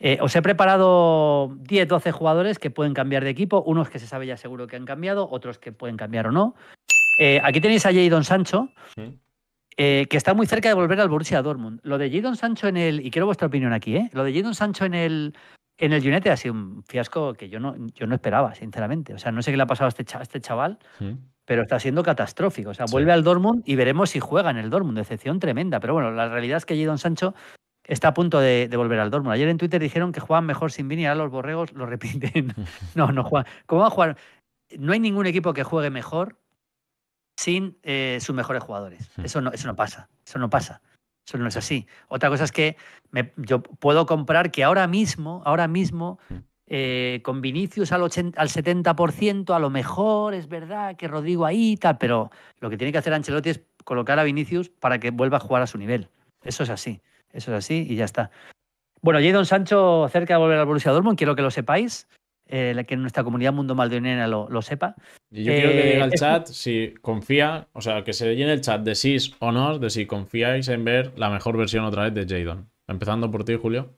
Eh, os he preparado 10, 12 jugadores que pueden cambiar de equipo, unos que se sabe ya seguro que han cambiado, otros que pueden cambiar o no. Eh, aquí tenéis a don Sancho, eh, que está muy cerca de volver al Borussia Dortmund. Lo de don Sancho en el, y quiero vuestra opinión aquí, ¿eh? lo de Jadon Sancho en el, en el ha sido un fiasco que yo no, yo no esperaba, sinceramente. O sea, no sé qué le ha pasado a este, este chaval, pero está siendo catastrófico. O sea, vuelve al Dortmund y veremos si juega en el Dortmund. Decepción tremenda. Pero bueno, la realidad es que don Sancho está a punto de, volver al Dortmund. Ayer en Twitter dijeron que juegan mejor sin Vini, ahora los borregos lo repiten. no, no juegan. ¿Cómo van a jugar? No hay ningún equipo que juegue mejor sin eh, sus mejores jugadores. Eso no, pasa. Eso no pasa. Eso no es así. Otra cosa es que yo puedo comprar que ahora mismo, ahora mismo, eh, con Vinicius al, al 70%, a lo mejor es verdad que Rodrigo ahí y tal, pero lo que tiene que hacer Ancelotti es colocar a Vinicius para que vuelva a jugar a su nivel. Eso es así. Eso es así y ya está. Bueno, Jadon Sancho cerca de volver al Borussia Dortmund, quiero que lo sepáis. Eh, que nuestra comunidad Mundo Maldoniana lo, lo, sepa. Yo quiero que diga eh, al chat si confía, o sea, que se llene el chat de sí o no, de si confiáis en ver la mejor versión otra vez de Jadon. Empezando por ti, Julio.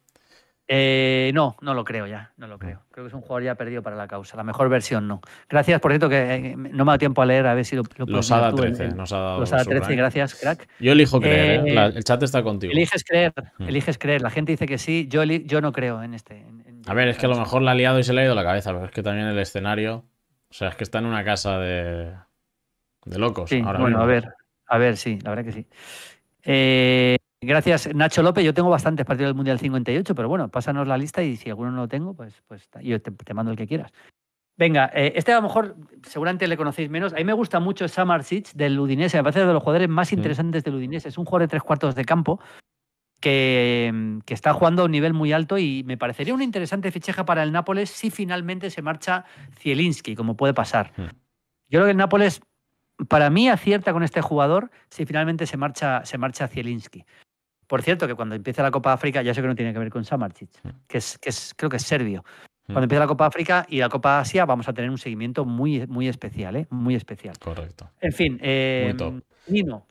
Eh, no, no lo creo ya, no lo mm. creo. Creo que es un jugador ya perdido para la causa. La mejor versión no. Gracias, por cierto, que eh, no me ha dado tiempo a leer, a ver si lo, lo Los ha 13, nos ha dado. 13, gracias, crack. Yo elijo creer, ¿eh? el chat está contigo. Eliges creer, mm. eliges creer. La gente dice que sí, yo, yo no creo en este. a ver, es que a lo mejor la ha liado y se le ha ido la cabeza, pero es que también el escenario. O sea, es que está en una casa de, locos. bueno, a ver, a ver, sí, la verdad que sí. Eh. Gracias, Nacho López. Yo tengo bastantes partidos del Mundial 58, pero bueno, pásanos la lista y si alguno no lo tengo, pues, pues yo te, mando el que quieras. Venga, eh, este a lo mejor seguramente le conocéis menos. A mí me gusta mucho Samarsic del Udinese. Me parece de los jugadores más interesantes del Udinese. Es un jugador de tres cuartos de campo que, está jugando a un nivel muy alto y me parecería una interesante ficheja para el Nápoles si finalmente se marcha Zielinski, como puede pasar. Mm. Yo creo que el Nápoles, para mí, acierta con este jugador si finalmente se marcha, se marcha Zielinski. Por cierto, que cuando empiece la Copa África, ya sé que no tiene que ver con Samarcic, mm. que es, creo que es serbio. Mm. Cuando empiece la Copa África y la Copa Asia vamos a tener un seguimiento muy, muy especial, ¿eh? Muy especial. Correcto. En fin, eh, Nino.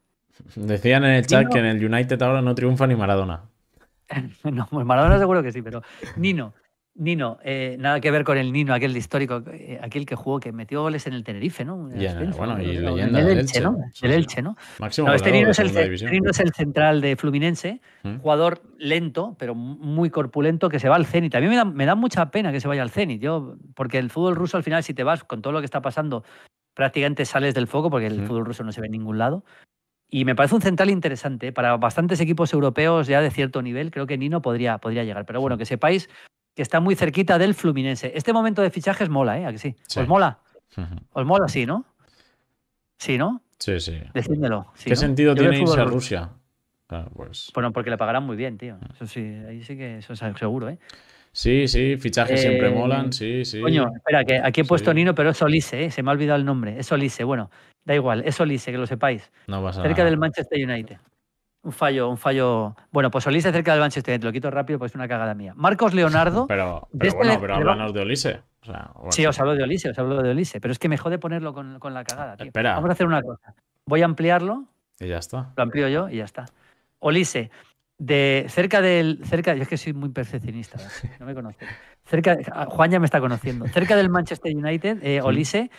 Decían en el chat que en el United ahora no triunfa ni Maradona. no, pues Maradona seguro que sí, pero Nino, Nino, eh, nada que ver con el Nino, aquel histórico, eh, aquel que jugó, que metió goles en el Tenerife, ¿no? el, Elche, ¿no? el Elche, ¿no? este Nino es, el, central de Fluminense, ¿Mm? jugador lento, pero muy corpulento, que se va al Zenit. A mí me da, mucha pena que se vaya al Zenit, yo, porque el fútbol ruso al final, si te vas con todo lo que está pasando, prácticamente sales del foco, porque el ¿Mm? fútbol ruso no se ve en ningún lado. Y me parece un central interesante para bastantes equipos europeos ya de cierto nivel. Creo que Nino podría, podría llegar. Pero bueno, que sepáis que está muy cerquita del Fluminense. Este momento de fichajes mola, ¿eh? sí? ¿Os mola? ¿Os mola? Sí, ¿no? Sí, ¿no? Sí, sí. Decídmelo. ¿Qué sentido tiene irse a Rusia? Bueno, ah, pues. Pues porque le pagarán muy bien, tío. Mm. Eso sí, ahí sí que eso es seguro, ¿eh? Sí, sí, fichajes siempre eh, molan, sí, sí. Coño, espera, que aquí he puesto Nino, pero es Olise ¿eh? se me ha olvidado el nombre. Es Solise, bueno, da igual, es Olise que lo sepáis. No pasa Cerca del Manchester United. Un fallo, un fallo. Bueno, pues Olise cerca del Manchester, United. lo quito rápido, pues es una cagada mía. Marcos Leonardo. Pero, este bueno, pero háblanos de Olise. Sí, os hablo de Olise, os hablo de Olise, pero es que me jode ponerlo con, la cagada. Espera. Vamos a hacer una cosa. Voy a ampliarlo. Y ya está. Lo amplio yo y ya está. Olise, de cerca del. Cerca, yo es que soy muy perfeccionista, no me conoce. Cerca, ah, Juan ya me está conociendo. Cerca del Manchester United, eh, Olise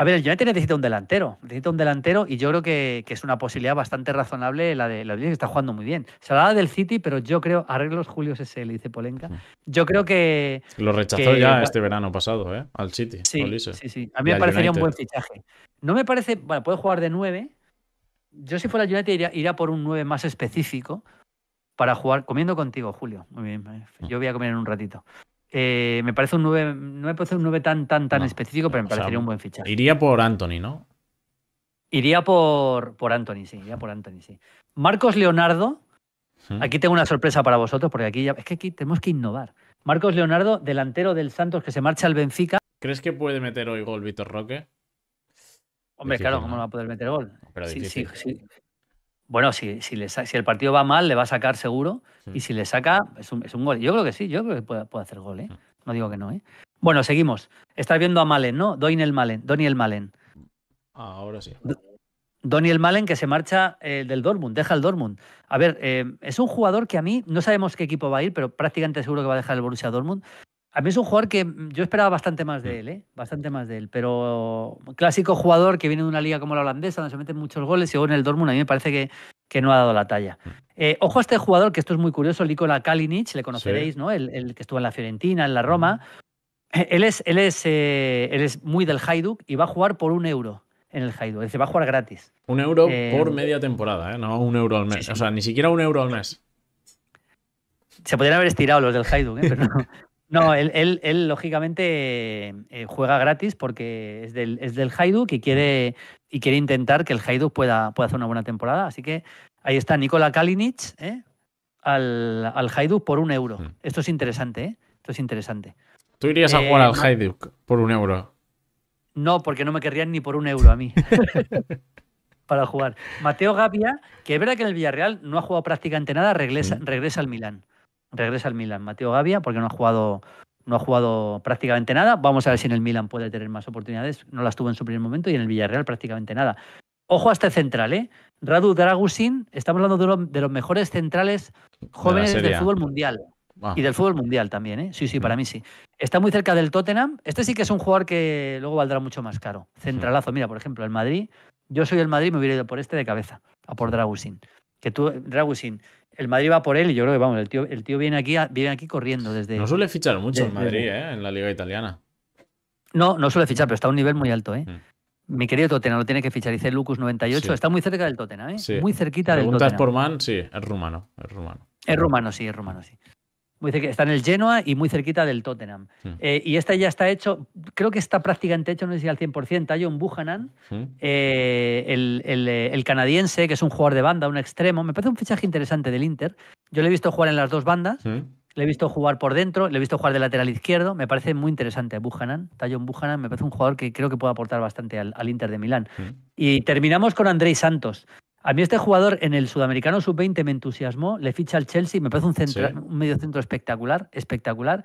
a ver, el United necesita un delantero. Necesita un delantero y yo creo que, es una posibilidad bastante razonable la de la de que está jugando muy bien. Se hablaba del City, pero yo creo, arreglos Julio ese le dice Polenca. Yo creo que. Lo rechazó ya este verano pasado, ¿eh? Al City. Sí, sí, sí. A mí me parecería un buen fichaje. No me parece. Bueno, puede jugar de 9. Yo, si fuera el United, iría, iría por un 9 más específico para jugar comiendo contigo, Julio. Muy bien, eh. mm. yo voy a comer en un ratito. Eh, me parece un 9, no me parece un 9 tan, tan, tan específico, pero me parecería un buen fichaje. Iría por Anthony, ¿no? Iría por, por Anthony, sí, iría por Anthony, sí. Marcos Leonardo, ¿Mm? aquí tengo una sorpresa para vosotros, porque aquí ya, es que aquí tenemos que innovar. Marcos Leonardo, delantero del Santos que se marcha al Benfica. ¿Crees que puede meter hoy gol Víctor Roque? Hombre, claro, ¿cómo no va a poder meter gol? sí, sí, sí. Bueno, si, si, el partido va mal, le va a sacar seguro. Y mm. si le saca, es un, gol. Yo creo que sí, yo creo que puede, hacer gol, ¿eh? Mm. No digo que no, ¿eh? Bueno, seguimos. Estás viendo a Malen, ¿no? el Malen, Doniel Malen. Ah, ahora sí. Doniel Malen que se marcha eh, del Dortmund, deja el Dortmund. A ver, eh, es un jugador que a mí no sabemos qué equipo va a ir, pero prácticamente seguro que va a dejar el Borussia Dortmund. A mí es un jugador que mm, yo esperaba bastante más de mm. él, ¿eh? bastante más de él, pero clásico jugador que viene de una liga como la holandesa, donde se meten muchos goles y luego en el Dortmund a mí me parece que, que no ha dado la talla. Mm. Eh, ojo a este jugador, que esto es muy curioso, Nikola Kalinic, le conoceréis, ¿no? El, que estuvo en la Fiorentina, en la Roma. Eh, él es, él es, muy del Hajduk y va a jugar por un euro en el Hajduk, se va a jugar gratis. Un euro por media temporada, no un euro al mes, o sea, ni siquiera un euro al mes. Se podrían haber estirado los del Hajduk, pero No, él, él, lógicamente em, eh, juega gratis porque es del, es del Hajduk y quiere, y quiere intentar que el Hajduk pueda, pueda hacer una buena temporada. Así que ahí está Nikola Kalinic ¿eh? al, al Hajduk por un euro. Mm. Esto es interesante, ¿eh? Esto es interesante. ¿Tú irías a jugar al por un euro? No, porque no me querrían ni por un euro a mí. para jugar. Mateo Gavia, que es verdad que en el Villarreal no ha jugado prácticamente nada, regresa, mm. regresa al Milán regresa al Milan Mateo Gavia, porque no ha jugado no ha jugado prácticamente nada. Vamos a ver si en el Milan puede tener más oportunidades. No las tuvo en su primer momento y en el Villarreal prácticamente nada. Ojo a este central, ¿eh? Radu Dragusin, estamos hablando de, uno de los mejores centrales jóvenes del fútbol mundial. Y del fútbol mundial también, ¿eh? Sí, sí, para mí sí. Está muy cerca del Tottenham. Este sí que es un jugador que luego valdrá mucho más caro. Centralazo, mira, por ejemplo, el Madrid. Yo soy el Madrid, me hubiera ido por este de cabeza, a por Dragusin. Que tú, Dragusin, el Madrid va por él y yo creo que vamos, el tío, el tío viene, aquí, viene aquí corriendo desde. No suele fichar mucho el Madrid, ¿eh? En la Liga Italiana. No, no suele fichar, pero está a un nivel muy alto, ¿eh? Mm. Mi querido Tottenham lo tiene que fichar, dice Lucas 98. Está muy cerca del Tottenham, ¿eh? Muy cerquita del del Tottenham. por Man, sí, es rumano. Es rumano. Es rumano, sí, es rumano, sí está en el Genoa y muy cerquita del Tottenham. Mm. Eh, y esta ya está hecho, creo que está prácticamente hecho, no sé si al 100%, hay Buchanan, mm. eh, eh, el, canadiense, que es un jugador de banda, un extremo, me parece un fichaje interesante del Inter. Yo le he visto jugar en las dos bandas, mm. le he visto jugar por dentro, le he visto jugar de lateral izquierdo, me parece muy interesante Buchanan, Tallon Buchanan, me parece un jugador que creo que puede aportar bastante al, Inter de Milán. Y terminamos con Andrei Santos. A mí este jugador en el sudamericano sub-20 me entusiasmó, le ficha al Chelsea, me parece un, centro, un medio centro espectacular, espectacular,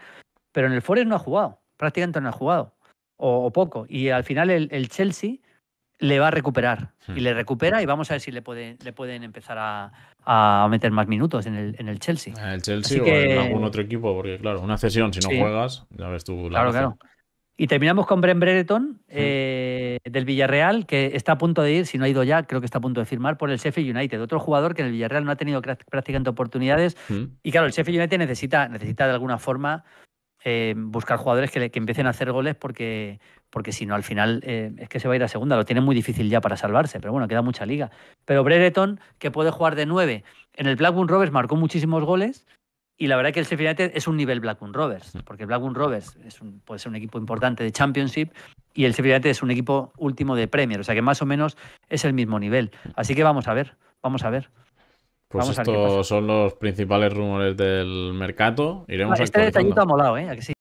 pero en el Forest no ha jugado, prácticamente no ha jugado, o, poco. Y al final el, Chelsea le va a recuperar, y le hmm. recupera y vamos a ver si le, le pueden empezar a, meter más minutos en el, en el Chelsea. El Chelsea o en algún otro equipo, porque claro, una cesión, si no juegas, ya ves tú la Claro, claro. Y terminamos con Bren Brereton eh, del Villarreal, que está a punto de ir, si no ha ido ya, creo que está a punto de firmar por el Sheffield United, otro jugador que en el Villarreal no ha tenido prácticamente oportunidades. Y claro, el Sheffield United necesita, de alguna forma eh, buscar jugadores que, le, que, empiecen a hacer goles porque, porque si no, al final eh, es que se va a ir a segunda. Lo tiene muy difícil ya para salvarse, pero bueno, queda mucha liga. Pero Brereton, que puede jugar de nueve, en el Blackburn Rovers marcó muchísimos goles y la verdad es que el Sheffield es un nivel Blackburn Rovers, mm. porque Blackburn Rovers es un, puede ser un equipo importante de Championship y el Sheffield es un equipo último de Premier, o sea que más o menos es el mismo nivel. Mm. Así que vamos a ver, vamos a ver. Pues estos son los principales rumores del mercado. Iremos este detallito ha molado, ¿eh? ¿A